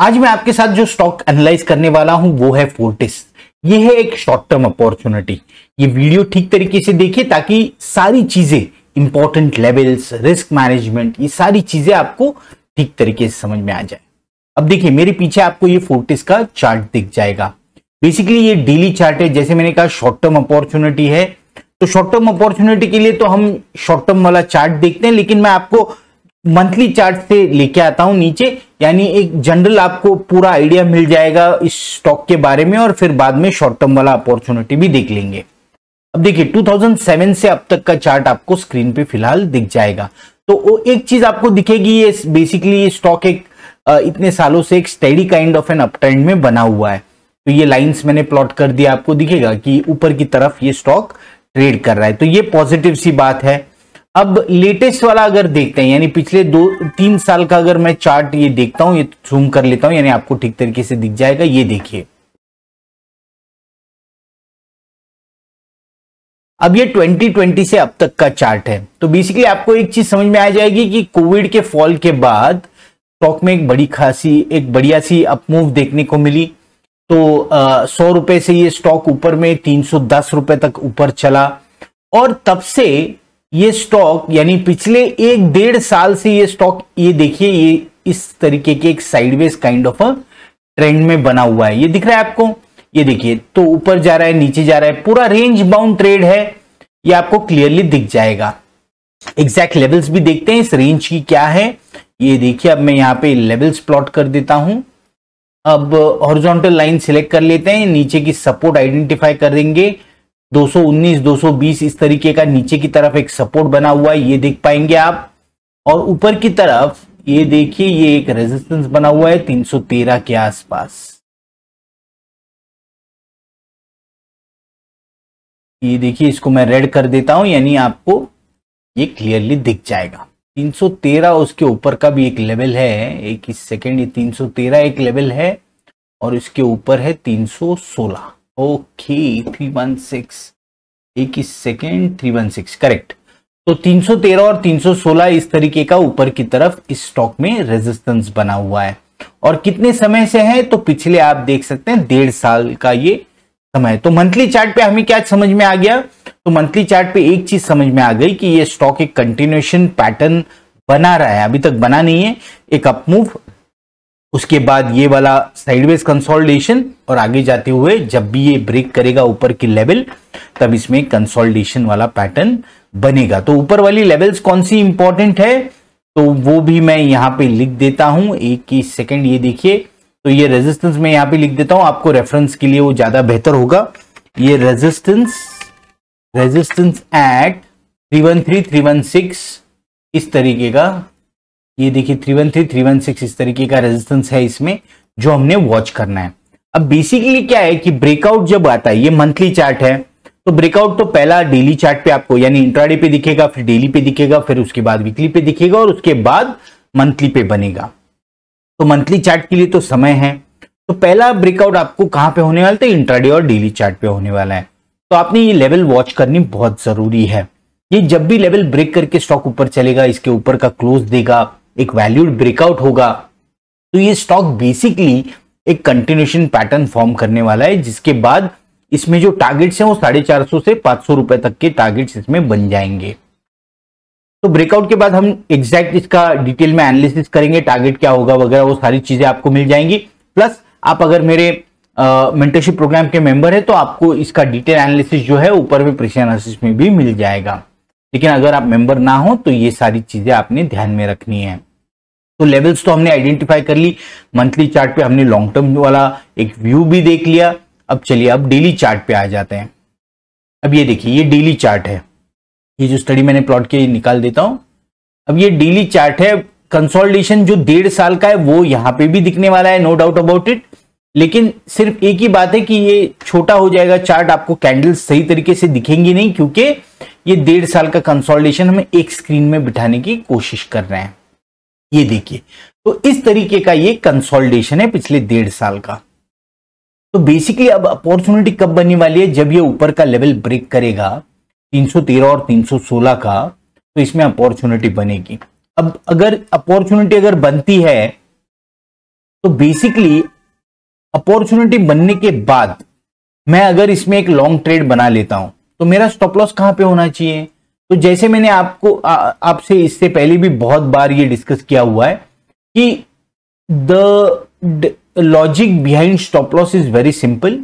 आज मैं आपके साथ जो स्टॉक एनालाइज करने वाला हूं वो है फोर्टिस ये है एक शॉर्ट टर्म अपॉर्चुनिटी ये वीडियो ठीक तरीके से देखिए ताकि सारी चीजें इंपॉर्टेंट लेवल्स रिस्क मैनेजमेंट ये सारी चीजें आपको ठीक तरीके से समझ में आ जाए अब देखिए मेरे पीछे आपको ये फोर्टिस का चार्ट दिख जाएगा बेसिकली ये डेली चार्ट है जैसे मैंने कहा शॉर्ट टर्म अपॉर्चुनिटी है तो शॉर्ट टर्म अपॉर्चुनिटी के लिए तो हम शॉर्ट टर्म वाला चार्ट देखते हैं लेकिन मैं आपको मंथली चार्ट से लेके आता हूं नीचे यानी एक जनरल आपको पूरा आइडिया मिल जाएगा इस स्टॉक के बारे में और फिर बाद में शॉर्ट टर्म वाला अपॉर्चुनिटी भी देख लेंगे अब देखिए 2007 से अब तक का चार्ट आपको स्क्रीन पे फिलहाल दिख जाएगा तो एक चीज आपको दिखेगी ये बेसिकली ये स्टॉक एक इतने सालों से एक steady kind of an uptrend में बना हुआ है तो ये लाइन्स मैंने प्लॉट कर दिया आपको दिखेगा कि ऊपर की तरफ ये स्टॉक ट्रेड कर रहा है तो ये पॉजिटिव सी बात है अब लेटेस्ट वाला अगर देखते हैं यानी पिछले दो तीन साल का अगर मैं चार्ट ये देखता हूं ये जूम कर लेता हूं यानी आपको ठीक तरीके से दिख जाएगा ये देखिए अब ये 2020 से अब तक का चार्ट है तो बेसिकली आपको एक चीज समझ में आ जाएगी कि कोविड के फॉल के बाद स्टॉक में एक बड़ी खासी एक बढ़िया सी अपमूव देखने को मिली तो सौ रुपए से ये स्टॉक ऊपर में तीन सौ दस रुपए तक ऊपर चला और तब से ये स्टॉक यानी पिछले एक डेढ़ साल से ये स्टॉक ये देखिए ये इस तरीके के एक साइडवेज काइंड ऑफ ट्रेंड में बना हुआ है ये दिख रहा है आपको ये देखिए तो ऊपर जा रहा है नीचे जा रहा है पूरा रेंज बाउंड ट्रेड है ये आपको क्लियरली दिख जाएगा एग्जैक्ट लेवल्स भी देखते हैं इस रेंज की क्या है ये देखिए अब मैं यहाँ पे लेवल्स प्लॉट कर देता हूं अब हॉरिजॉन्टल लाइन सिलेक्ट कर लेते हैं नीचे की सपोर्ट आइडेंटिफाई करेंगे 219 220 इस तरीके का नीचे की तरफ एक सपोर्ट बना हुआ है ये देख पाएंगे आप और ऊपर की तरफ ये देखिए ये एक रेजिस्टेंस बना हुआ है 313 के आसपास ये देखिए इसको मैं रेड कर देता हूं यानी आपको ये क्लियरली दिख जाएगा 313 उसके ऊपर का भी एक लेवल है एक सेकेंड ये 313 एक लेवल है और इसके ऊपर है 316 ओके थ्री वन सिक्स एक इस second three one six correct तो 313 और 316 इस तरीके का ऊपर की तरफ इस स्टॉक में रेजिस्टेंस बना हुआ है और कितने समय से है तो पिछले आप देख सकते हैं डेढ़ साल का ये समय तो मंथली चार्ट पे हमें क्या समझ में आ गया तो मंथली चार्ट पे एक चीज समझ में आ गई कि ये स्टॉक एक कंटिन्यूएशन पैटर्न बना रहा है अभी तक बना नहीं है एक अपमूव उसके बाद ये वाला साइडवेज कंसोलिडेशन और आगे जाते हुए जब भी ये ब्रेक करेगा ऊपर की लेवल तब इसमें कंसोलिडेशन वाला पैटर्न बनेगा तो ऊपर वाली लेवल्स कौन सी इंपॉर्टेंट है तो वो भी मैं यहाँ पे लिख देता हूं एक की सेकेंड ये देखिए तो ये रेजिस्टेंस मैं यहाँ पे लिख देता हूं आपको रेफरेंस के लिए वो ज्यादा बेहतर होगा ये resistance resistance at three one three three one six इस तरीके का ये देखिए three one three three one six इस तरीके का रेजिस्टेंस है इसमें जो हमने वॉच करना है अब बेसिकली क्या है कि ब्रेकआउट जब आता है ये मंथली चार्ट है तो ब्रेकआउट तो पहला डेली चार्ट पे आपको यानी इंट्राडे पे दिखेगा फिर डेली पे दिखेगा फिर उसके बाद वीकली पे दिखेगा और उसके बाद मंथली पे बनेगा तो मंथली चार्ट के लिए तो समय है तो पहला ब्रेकआउट आपको कहां पे होने वाला था इंट्राडे और डेली चार्ट पे होने वाला है तो आपने ये लेवल वॉच करनी बहुत जरूरी है ये जब भी लेवल ब्रेक करके स्टॉक ऊपर चलेगा इसके ऊपर का क्लोज देगा एक वैल्यूड ब्रेकआउट होगा तो ये स्टॉक बेसिकली एक कंटिन्यूशन पैटर्न फॉर्म करने वाला है जिसके बाद इसमें जो टारगेट्स हैं वो साढ़े चार सौ से पांच सौ रुपए तक के टारगेट्स इसमें बन जाएंगे तो ब्रेकआउट के बाद हम एग्जैक्ट इसका डिटेल में एनालिसिस करेंगे टारगेट क्या होगा वगैरह वो सारी चीजें आपको मिल जाएंगी प्लस आप अगर मेरे मेंटरशिप प्रोग्राम के मेंबर है तो आपको इसका डिटेल एनालिसिस जो है ऊपर में प्रेशर एनालिसिस में भी मिल जाएगा लेकिन अगर आप मेंबर ना हो तो ये सारी चीजें आपने ध्यान में रखनी है तो लेवल्स तो हमने आइडेंटिफाई कर ली मंथली चार्ट पे हमने लॉन्ग टर्म वाला एक व्यू भी देख लिया अब चलिए अब डेली चार्ट पे आ जाते हैं अब ये देखिए ये डेली चार्ट है ये जो स्टडी मैंने प्लॉट के निकाल देता हूं अब ये डेली चार्ट है कंसोलिडेशन जो डेढ़ साल का है वो यहां पे भी दिखने वाला है नो डाउट अबाउट इट लेकिन सिर्फ एक ही बात है कि ये छोटा हो जाएगा चार्ट आपको कैंडल्स सही तरीके से दिखेंगी नहीं क्योंकि ये डेढ़ साल का कंसोलिडेशन हम एक स्क्रीन में बिठाने की कोशिश कर रहे हैं ये देखिए तो इस तरीके का ये कंसोलिडेशन है पिछले डेढ़ साल का तो बेसिकली अब अपॉर्चुनिटी कब बनने वाली है जब ये ऊपर का लेवल ब्रेक करेगा 313 और 316 का तो इसमें अपॉर्चुनिटी बनेगी अब अगर अपॉर्चुनिटी अगर बनती है तो बेसिकली अपॉर्चुनिटी बनने के बाद मैं अगर इसमें एक लॉन्ग ट्रेड बना लेता हूं तो मेरा स्टॉप लॉस कहां पे होना चाहिए तो जैसे मैंने आपको आपसे इससे पहले भी बहुत बार ये डिस्कस किया हुआ है कि the logic behind stop loss is very simple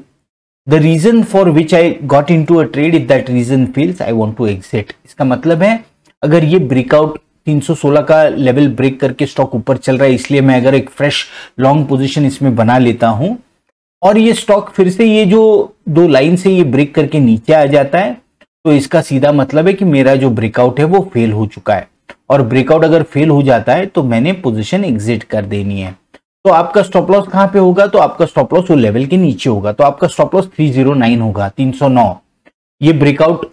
the reason for which I got into a trade if that reason fails I want to exit इसका मतलब है अगर ये ब्रेकआउट 316 का लेवल ब्रेक करके स्टॉक ऊपर चल रहा है इसलिए मैं अगर एक फ्रेश लॉन्ग पोजिशन इसमें बना लेता हूं और ये स्टॉक फिर से ये जो दो लाइन से ये ब्रेक करके नीचे आ जाता है तो इसका सीधा मतलब है कि मेरा जो ब्रेकआउट है वो फेल हो चुका है और ब्रेकआउट अगर फेल हो जाता है तो मैंने पोजिशन एग्जिट कर देनी है तो आपका स्टॉप लॉस कहाँ पे होगा तो आपका स्टॉप लॉस वो लेवल के नीचे होगा तो आपका स्टॉप लॉस 309 होगा 309 ये ब्रेकआउट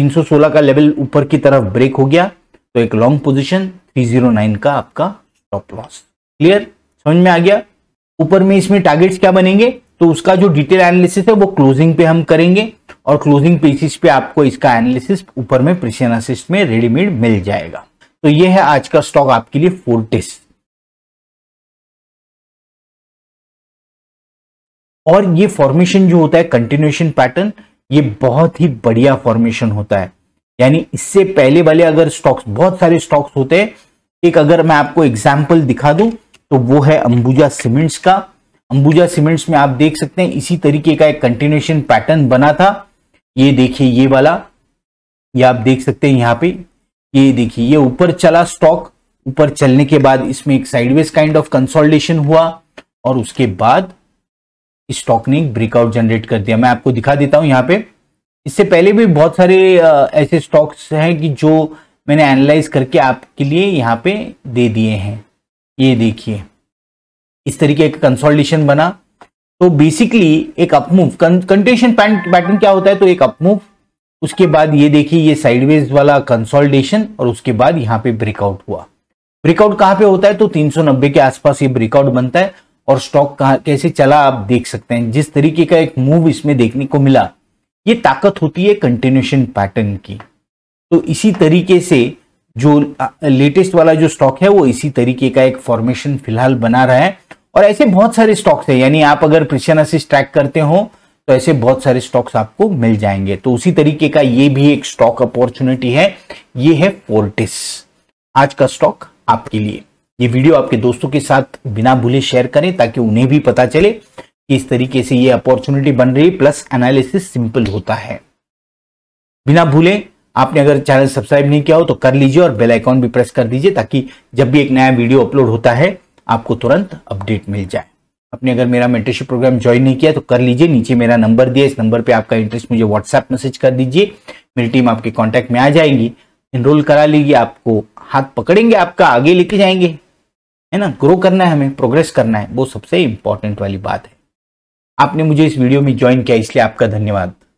316 का लेवल ऊपर की तरफ ब्रेक हो गया तो एक लॉन्ग पोजीशन 309 का आपका स्टॉप लॉस क्लियर समझ में आ गया ऊपर में इसमें टारगेट्स क्या बनेंगे तो उसका जो डिटेल एनालिसिस है वो क्लोजिंग पे हम करेंगे और क्लोजिंग पेसिस पे आपको इसका एनालिसिस ऊपर में प्रिशियन असिस्ट में रेडीमेड मिल जाएगा तो ये है आज का स्टॉक आपके लिए फोर्टिस और ये फॉर्मेशन जो होता है कंटिन्यूएशन पैटर्न ये बहुत ही बढ़िया फॉर्मेशन होता है यानी इससे पहले वाले अगर स्टॉक्स बहुत सारे स्टॉक्स होते हैं एक अगर मैं आपको एग्जाम्पल दिखा दूं तो वो है अंबुजा सीमेंट्स का अंबुजा सीमेंट्स में आप देख सकते हैं इसी तरीके का एक कंटिन्यूशन पैटर्न बना था ये देखिए ये वाला ये आप देख सकते हैं यहाँ पे ये देखिए ये ऊपर चला स्टॉक ऊपर चलने के बाद इसमें एक साइडवेज काइंड ऑफ कंसोल्टेशन हुआ और उसके बाद स्टॉक ने एक ब्रेकआउट जनरेट कर दिया मैं आपको दिखा देता हूं यहाँ पे इससे पहले भी बहुत सारे ऐसे स्टॉक्स हैं कि जो मैंने एनालाइज करके आपके लिए यहाँ पे दे दिए हैं ये देखिए इस तरीके का कंसोलिडेशन बना तो बेसिकली एक अपमूव कंटेशन पैटर्न क्या होता है तो एक अपमूव उसके बाद ये देखिए ये साइडवेज वाला कंसोलिडेशन और उसके बाद यहाँ पे ब्रेकआउट हुआ ब्रेकआउट कहाँ पे होता है तो 390 के आसपास ये ब्रेकआउट बनता है और स्टॉक कहा कैसे चला आप देख सकते हैं जिस तरीके का एक मूव इसमें देखने को मिला ये ताकत होती है कंटिन्यूशन पैटर्न की तो इसी तरीके से जो लेटेस्ट वाला जो स्टॉक है वो इसी तरीके का एक फॉर्मेशन फिलहाल बना रहा है और ऐसे बहुत सारे स्टॉक्स हैं यानी आप अगर क्रिश्चियन असिस्ट ट्रैक करते हो तो ऐसे बहुत सारे स्टॉक्स आपको मिल जाएंगे तो उसी तरीके का ये भी एक स्टॉक अपॉर्चुनिटी है ये है फोर्टिस आज का स्टॉक आपके लिए ये वीडियो आपके दोस्तों के साथ बिना भूले शेयर करें ताकि उन्हें भी पता चले कि इस तरीके से ये अपॉर्चुनिटी बन रही प्लस एनालिसिस सिंपल होता है बिना भूले आपने अगर चैनल सब्सक्राइब नहीं किया हो तो कर लीजिए और बेल आइकॉन भी प्रेस कर दीजिए ताकि जब भी एक नया वीडियो अपलोड होता है आपको तुरंत अपडेट मिल जाए अपने अगर मेरा मेंटरशिप प्रोग्राम ज्वाइन नहीं किया तो कर लीजिए नीचे मेरा नंबर दिया इस नंबर पे आपका इंटरेस्ट मुझे व्हाट्सएप मैसेज कर दीजिए मेरी टीम आपके कांटेक्ट में आ जाएगी इनरोल करा लीजिए आपको हाथ पकड़ेंगे आपका आगे लेके जाएंगे है ना ग्रो करना है हमें प्रोग्रेस करना है वो सबसे इंपॉर्टेंट वाली बात है आपने मुझे इस वीडियो में ज्वाइन किया इसलिए आपका धन्यवाद